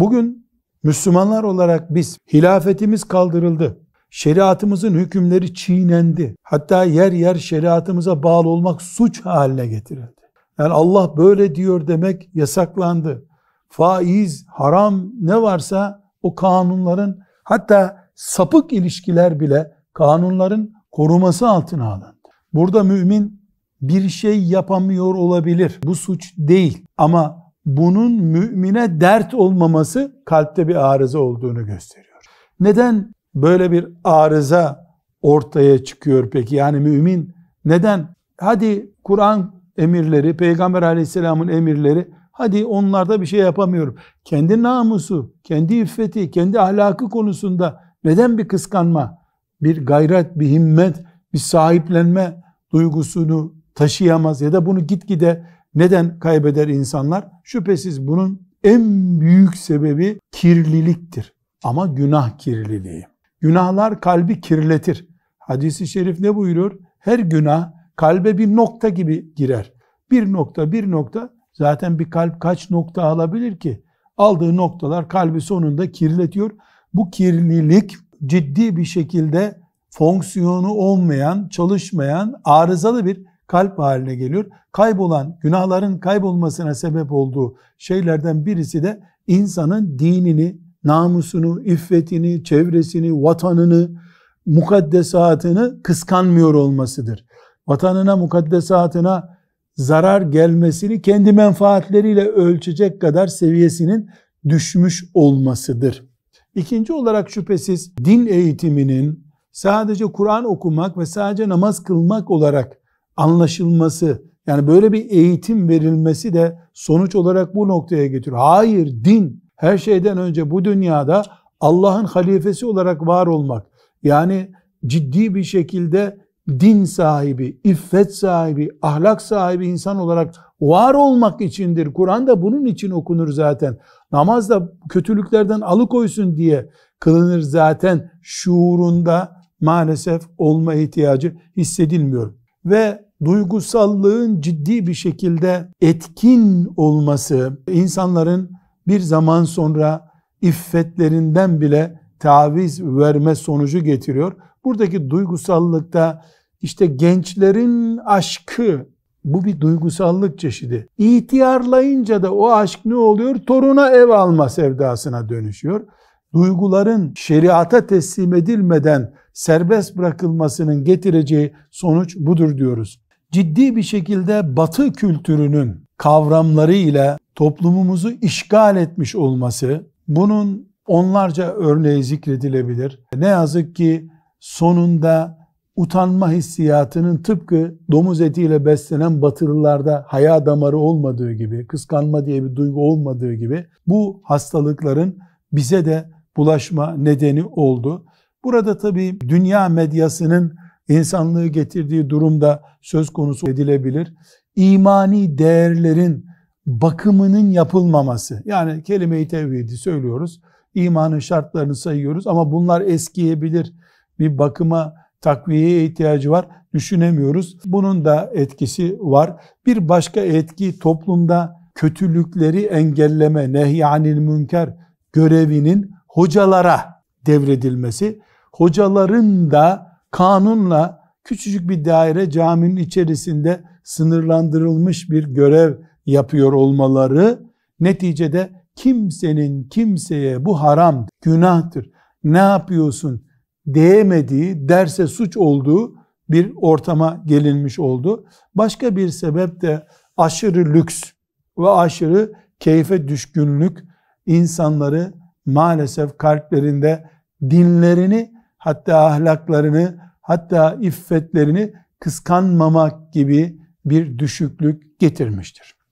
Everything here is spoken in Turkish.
Bugün Müslümanlar olarak biz hilafetimiz kaldırıldı. Şeriatımızın hükümleri çiğnendi. Hatta yer yer şeriatımıza bağlı olmak suç haline getirildi. Yani Allah böyle diyor demek yasaklandı. Faiz, haram ne varsa o kanunların hatta sapık ilişkiler bile kanunların koruması altına alındı. Burada mümin bir şey yapamıyor olabilir. Bu suç değil ama bunun mümine dert olmaması kalpte bir arıza olduğunu gösteriyor. Neden böyle bir arıza ortaya çıkıyor peki? Yani mümin neden? Hadi Kur'an emirleri, Peygamber aleyhisselamın emirleri, hadi onlarda bir şey yapamıyorum. Kendi namusu, kendi iffeti, kendi ahlakı konusunda neden bir kıskanma, bir gayret, bir himmet, bir sahiplenme duygusunu taşıyamaz ya da bunu gitgide neden kaybeder insanlar? Şüphesiz bunun en büyük sebebi kirliliktir. Ama günah kirliliği. Günahlar kalbi kirletir. Hadis-i şerif ne buyuruyor? Her günah kalbe bir nokta gibi girer. Bir nokta, bir nokta. Zaten bir kalp kaç nokta alabilir ki? Aldığı noktalar kalbi sonunda kirletiyor. Bu kirlilik ciddi bir şekilde fonksiyonu olmayan, çalışmayan, arızalı bir kalp haline geliyor. Kaybolan, günahların kaybolmasına sebep olduğu şeylerden birisi de insanın dinini, namusunu, iffetini, çevresini, vatanını, mukaddesatını kıskanmıyor olmasıdır. Vatanına, mukaddesatına zarar gelmesini kendi menfaatleriyle ölçecek kadar seviyesinin düşmüş olmasıdır. İkinci olarak şüphesiz din eğitiminin sadece Kur'an okumak ve sadece namaz kılmak olarak anlaşılması yani böyle bir eğitim verilmesi de sonuç olarak bu noktaya getiriyor. Hayır din her şeyden önce bu dünyada Allah'ın halifesi olarak var olmak yani ciddi bir şekilde din sahibi, iffet sahibi, ahlak sahibi insan olarak var olmak içindir. Kur'an da bunun için okunur zaten. Namaz da kötülüklerden alıkoysun diye kılınır zaten şuurunda maalesef olma ihtiyacı hissedilmiyor ve duygusallığın ciddi bir şekilde etkin olması insanların bir zaman sonra iffetlerinden bile taviz verme sonucu getiriyor. Buradaki duygusallıkta işte gençlerin aşkı bu bir duygusallık çeşidi. İhtiyarlayınca da o aşk ne oluyor? Toruna ev alma sevdasına dönüşüyor duyguların şeriata teslim edilmeden serbest bırakılmasının getireceği sonuç budur diyoruz. Ciddi bir şekilde batı kültürünün kavramları ile toplumumuzu işgal etmiş olması, bunun onlarca örneği zikredilebilir. Ne yazık ki sonunda utanma hissiyatının tıpkı domuz etiyle beslenen batırılarda haya damarı olmadığı gibi, kıskanma diye bir duygu olmadığı gibi bu hastalıkların bize de bulaşma nedeni oldu. Burada tabii dünya medyasının insanlığı getirdiği durumda söz konusu edilebilir. İmani değerlerin bakımının yapılmaması. Yani kelime-i tevhidi söylüyoruz. İmanın şartlarını sayıyoruz ama bunlar eskiyebilir. Bir bakıma takviyeye ihtiyacı var. Düşünemiyoruz. Bunun da etkisi var. Bir başka etki toplumda kötülükleri engelleme, nehyanil münker görevinin hocalara devredilmesi, hocaların da kanunla küçücük bir daire caminin içerisinde sınırlandırılmış bir görev yapıyor olmaları neticede kimsenin kimseye bu haram, günahtır, ne yapıyorsun diyemediği, derse suç olduğu bir ortama gelinmiş oldu. Başka bir sebep de aşırı lüks ve aşırı keyfe düşkünlük insanları maalesef kalplerinde dinlerini hatta ahlaklarını hatta iffetlerini kıskanmamak gibi bir düşüklük getirmiştir.